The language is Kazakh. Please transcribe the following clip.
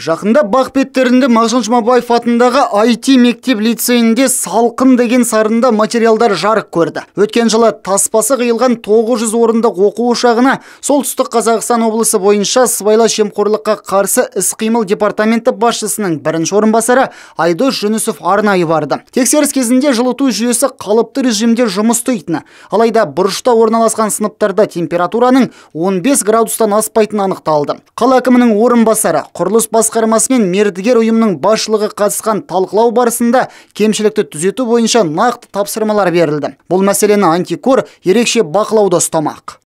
Жақында Бақпеттерінде Мағжан Жұмабаев атындағы IT мектеп лицейінде салқын деген сарында материалдар жарық көрді. Өткен жылы таспасы қиылған 900 орындық оқу ұшағына солтүстік Қазақстан облысы бойынша сыбайлас жемқорлыққа қарсы іс-қимыл департаменті басшысының бірінші орынбасары Айдос Жүнісов арнайы барды. Тексеріс кезінде жылыту жүйесі қалыпты режимде жұмыс істейтіні, алайда бұрышта орналасқан сыныптарда температураның 15 градустан аспайтыны анықталды. Қала әкімінің орынбасары құрылыс басқармасы мен мердігер ұйымның басшылығы қатысқан талқылау барысында кемшілікті түзету бойынша нақты тапсырмалар берілді бұл мәселені антикор ерекше бақылауда ұстамақ